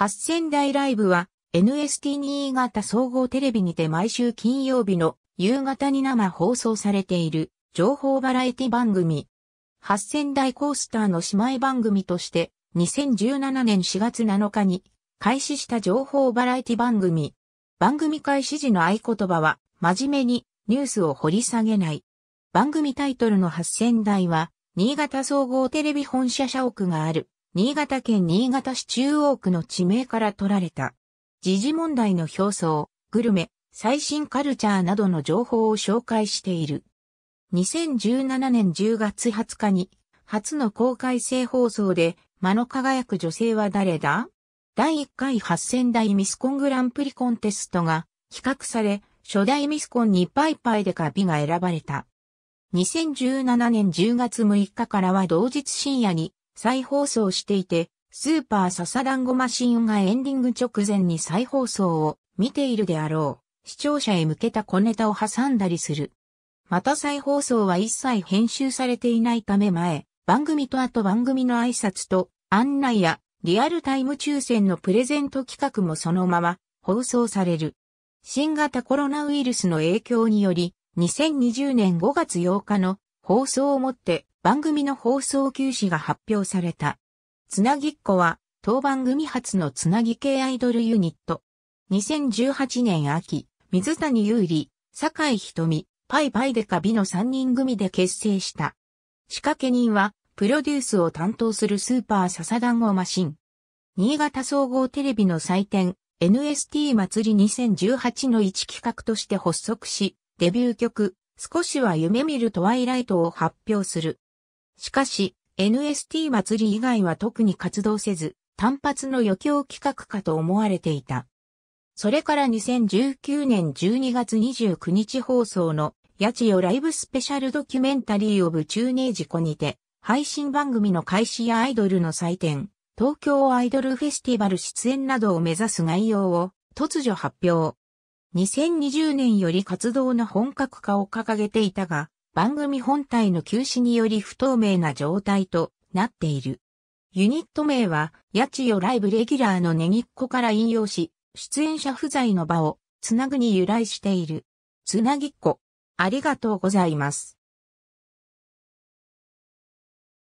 8000台ライブは NST 新潟総合テレビにて毎週金曜日の夕方に生放送されている情報バラエティ番組。8000台コースターの姉妹番組として2017年4月7日に開始した情報バラエティ番組。番組開始時の合言葉は真面目にニュースを掘り下げない。番組タイトルの8000台は新潟総合テレビ本社社屋がある新潟県新潟市中央区の地名から取られた。時事問題の表層、グルメ、最新カルチャーなどの情報を紹介している。2017年10月20日に、初の公開性放送で、間の輝く女性は誰だ第1回8000代ミスコングランプリコンテストが、比較され、初代ミスコンにパイパイでカビが選ばれた。2017年10月6日からは同日深夜に再放送していて、スーパーササダンゴマシンがエンディング直前に再放送を見ているであろう、視聴者へ向けた小ネタを挟んだりする。また再放送は一切編集されていないため前、番組と後番組の挨拶と案内やリアルタイム抽選のプレゼント企画もそのまま放送される。新型コロナウイルスの影響により、2020年5月8日の放送をもって番組の放送休止が発表された。つなぎっこは、当番組初のつなぎ系アイドルユニット。2018年秋、水谷優里、酒井瞳、パイパイデカビの3人組で結成した。仕掛け人は、プロデュースを担当するスーパー笹団子マシン。新潟総合テレビの祭典、NST 祭り2018の一企画として発足し、デビュー曲、少しは夢見るトワイライトを発表する。しかし、NST 祭り以外は特に活動せず、単発の余興企画かと思われていた。それから2019年12月29日放送の、八千代ライブスペシャルドキュメンタリーオブ中年事故にて、配信番組の開始やアイドルの祭典、東京アイドルフェスティバル出演などを目指す概要を突如発表。2020年より活動の本格化を掲げていたが、番組本体の休止により不透明な状態となっている。ユニット名は、八千代ライブレギュラーのネギっ子から引用し、出演者不在の場をつなぐに由来している。つなぎっ子、ありがとうございます。